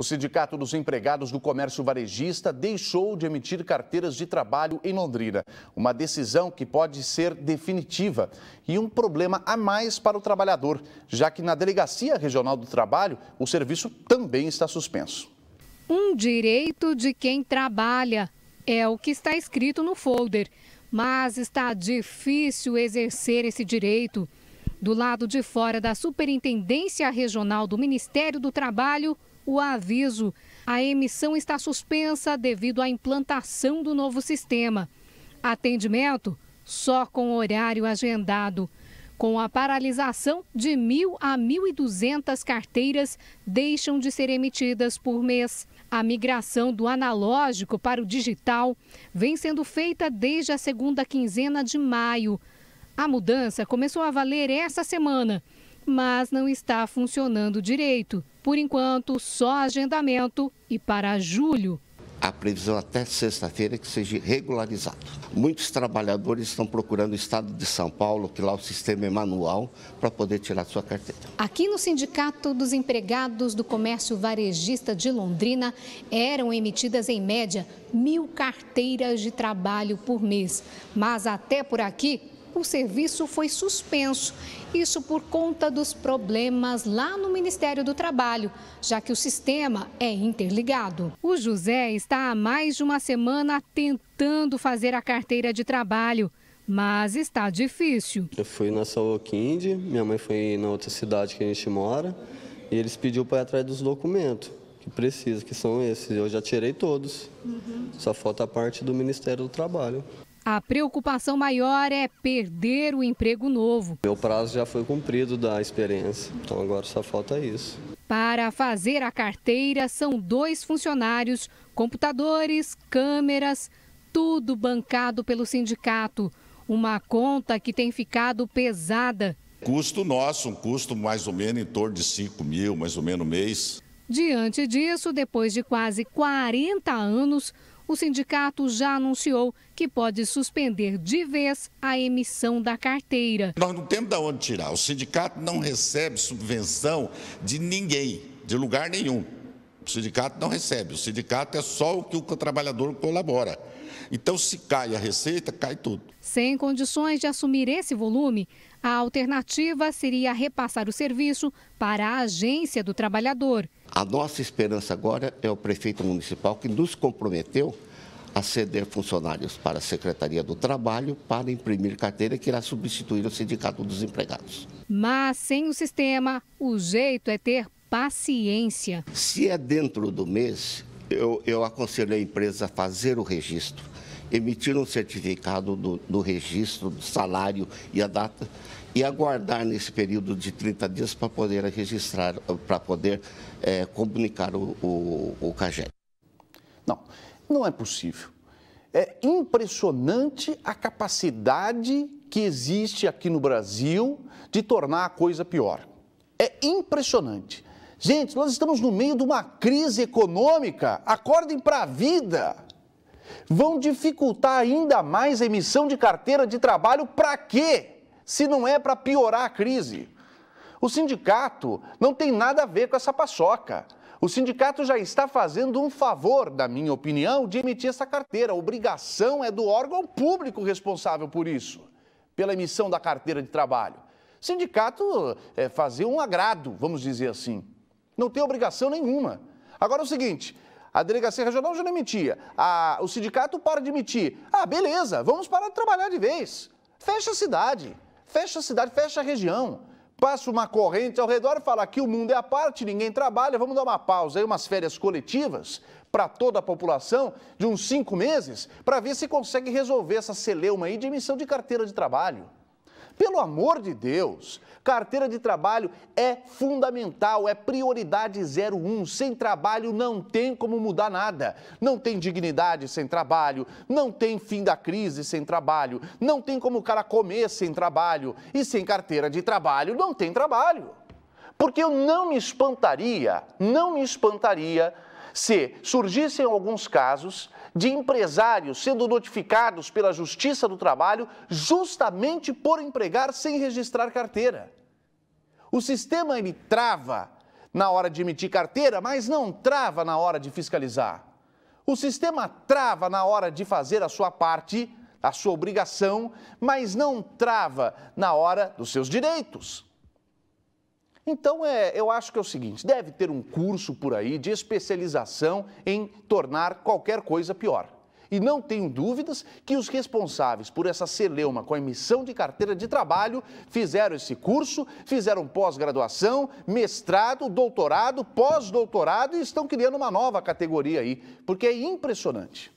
O Sindicato dos Empregados do Comércio Varejista deixou de emitir carteiras de trabalho em Londrina. Uma decisão que pode ser definitiva e um problema a mais para o trabalhador, já que na Delegacia Regional do Trabalho o serviço também está suspenso. Um direito de quem trabalha é o que está escrito no folder, mas está difícil exercer esse direito. Do lado de fora da Superintendência Regional do Ministério do Trabalho, o aviso. A emissão está suspensa devido à implantação do novo sistema. Atendimento só com horário agendado. Com a paralisação, de 1.000 a 1.200 carteiras deixam de ser emitidas por mês. A migração do analógico para o digital vem sendo feita desde a segunda quinzena de maio. A mudança começou a valer essa semana, mas não está funcionando direito. Por enquanto, só agendamento e para julho. A previsão até sexta-feira é que seja regularizado. Muitos trabalhadores estão procurando o estado de São Paulo, que lá o sistema é manual, para poder tirar sua carteira. Aqui no Sindicato dos Empregados do Comércio Varejista de Londrina, eram emitidas em média mil carteiras de trabalho por mês. Mas até por aqui, o serviço foi suspenso. Isso por conta dos problemas lá no Ministério do Trabalho, já que o sistema é interligado. O José está há mais de uma semana tentando fazer a carteira de trabalho. Mas está difícil. Eu fui na Saoquinde, minha mãe foi na outra cidade que a gente mora, e eles pediu para ir atrás dos documentos que precisa, que são esses. Eu já tirei todos. Uhum. Só falta a parte do Ministério do Trabalho. A preocupação maior é perder o emprego novo. Meu prazo já foi cumprido da experiência, então agora só falta isso. Para fazer a carteira, são dois funcionários, computadores, câmeras, tudo bancado pelo sindicato. Uma conta que tem ficado pesada. Custo nosso, um custo mais ou menos em torno de 5 mil, mais ou menos mês. Diante disso, depois de quase 40 anos, o sindicato já anunciou que pode suspender de vez a emissão da carteira. Nós não temos de onde tirar. O sindicato não recebe subvenção de ninguém, de lugar nenhum. O sindicato não recebe, o sindicato é só o que o trabalhador colabora. Então, se cai a receita, cai tudo. Sem condições de assumir esse volume, a alternativa seria repassar o serviço para a agência do trabalhador. A nossa esperança agora é o prefeito municipal que nos comprometeu a ceder funcionários para a Secretaria do Trabalho para imprimir carteira que irá substituir o Sindicato dos Empregados. Mas sem o sistema, o jeito é ter paciência. Se é dentro do mês, eu, eu aconselho a empresa a fazer o registro, emitir um certificado do, do registro, do salário e a data e aguardar nesse período de 30 dias para poder registrar, para poder é, comunicar o, o, o CAGED. Não, não é possível. É impressionante a capacidade que existe aqui no Brasil de tornar a coisa pior. É impressionante. Gente, nós estamos no meio de uma crise econômica. Acordem para a vida. Vão dificultar ainda mais a emissão de carteira de trabalho para quê? Se não é para piorar a crise. O sindicato não tem nada a ver com essa paçoca. O sindicato já está fazendo um favor, na minha opinião, de emitir essa carteira. A obrigação é do órgão público responsável por isso, pela emissão da carteira de trabalho. Sindicato é fazer um agrado, vamos dizer assim. Não tem obrigação nenhuma. Agora é o seguinte, a delegacia regional já não é emitia, a, o sindicato para de emitir. Ah, beleza, vamos parar de trabalhar de vez. Fecha a cidade, fecha a cidade, fecha a região. Passa uma corrente ao redor e fala que o mundo é a parte, ninguém trabalha, vamos dar uma pausa aí, umas férias coletivas para toda a população de uns cinco meses, para ver se consegue resolver essa celeuma aí de emissão de carteira de trabalho. Pelo amor de Deus, carteira de trabalho é fundamental, é prioridade 01. Sem trabalho não tem como mudar nada. Não tem dignidade sem trabalho, não tem fim da crise sem trabalho, não tem como o cara comer sem trabalho. E sem carteira de trabalho não tem trabalho. Porque eu não me espantaria, não me espantaria se surgissem alguns casos de empresários sendo notificados pela Justiça do Trabalho justamente por empregar sem registrar carteira. O sistema ele trava na hora de emitir carteira, mas não trava na hora de fiscalizar. O sistema trava na hora de fazer a sua parte, a sua obrigação, mas não trava na hora dos seus direitos. Então, é, eu acho que é o seguinte: deve ter um curso por aí de especialização em tornar qualquer coisa pior. E não tenho dúvidas que os responsáveis por essa celeuma com a emissão de carteira de trabalho fizeram esse curso, fizeram pós-graduação, mestrado, doutorado, pós-doutorado e estão criando uma nova categoria aí, porque é impressionante.